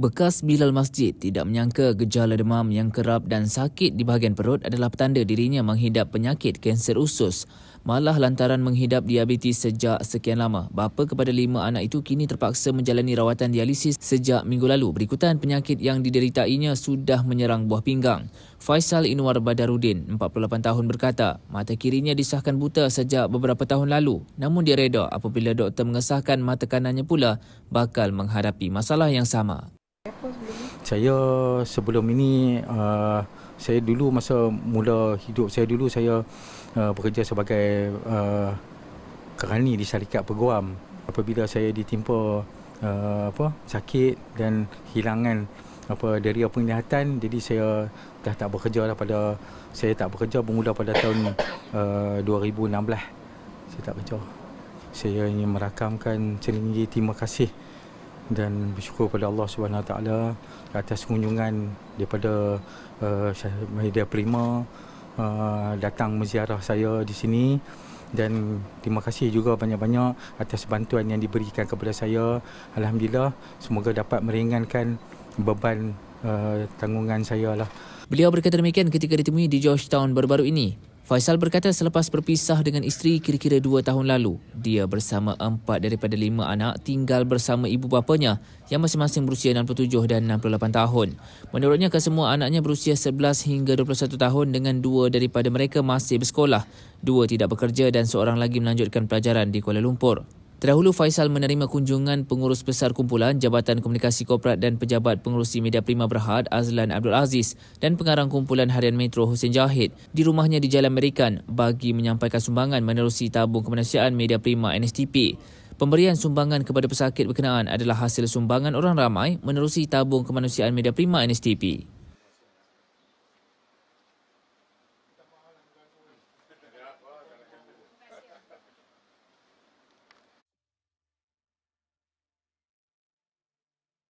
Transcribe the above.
Bekas Bilal Masjid tidak menyangka gejala demam yang kerap dan sakit di bahagian perut adalah petanda dirinya menghidap penyakit kanser usus. Malah lantaran menghidap diabetes sejak sekian lama, bapa kepada lima anak itu kini terpaksa menjalani rawatan dialisis sejak minggu lalu. Berikutan penyakit yang dideritainya sudah menyerang buah pinggang. Faisal Inwar Badarudin, 48 tahun berkata, mata kirinya disahkan buta sejak beberapa tahun lalu. Namun dia reda apabila doktor mengesahkan mata kanannya pula bakal menghadapi masalah yang sama saya sebelum ini uh, saya dulu masa mula hidup saya dulu saya uh, bekerja sebagai uh, kerani di syarikat peguam apabila saya ditimpa uh, apa sakit dan hilangan apa deria penglihatan jadi saya dah tak bekerja lah pada saya tak bekerja bermula pada tahun uh, 2016 saya tak bekerja saya ingin merakamkan cerita terima kasih dan bersyukur kepada Allah Subhanahu SWT atas kunjungan daripada uh, media prima uh, datang menziarah saya di sini dan terima kasih juga banyak-banyak atas bantuan yang diberikan kepada saya Alhamdulillah semoga dapat meringankan beban uh, tanggungan saya lah Beliau berkata demikian ketika ditemui di Georgetown baru-baru ini. Faisal berkata selepas berpisah dengan isteri kira-kira dua tahun lalu, dia bersama empat daripada lima anak tinggal bersama ibu bapanya yang masing-masing berusia 67 dan 68 tahun. Menurutnya kesemua anaknya berusia 11 hingga 21 tahun dengan dua daripada mereka masih bersekolah, dua tidak bekerja dan seorang lagi melanjutkan pelajaran di Kuala Lumpur. Terdahulu Faisal menerima kunjungan pengurus besar kumpulan Jabatan Komunikasi Korporat dan Pejabat Pengurusi Media Prima Berhad Azlan Abdul Aziz dan pengarang kumpulan Harian Metro Hussein Jahid di rumahnya di Jalan Amerikan bagi menyampaikan sumbangan menerusi tabung kemanusiaan Media Prima NSTP. Pemberian sumbangan kepada pesakit berkenaan adalah hasil sumbangan orang ramai menerusi tabung kemanusiaan Media Prima NSTP.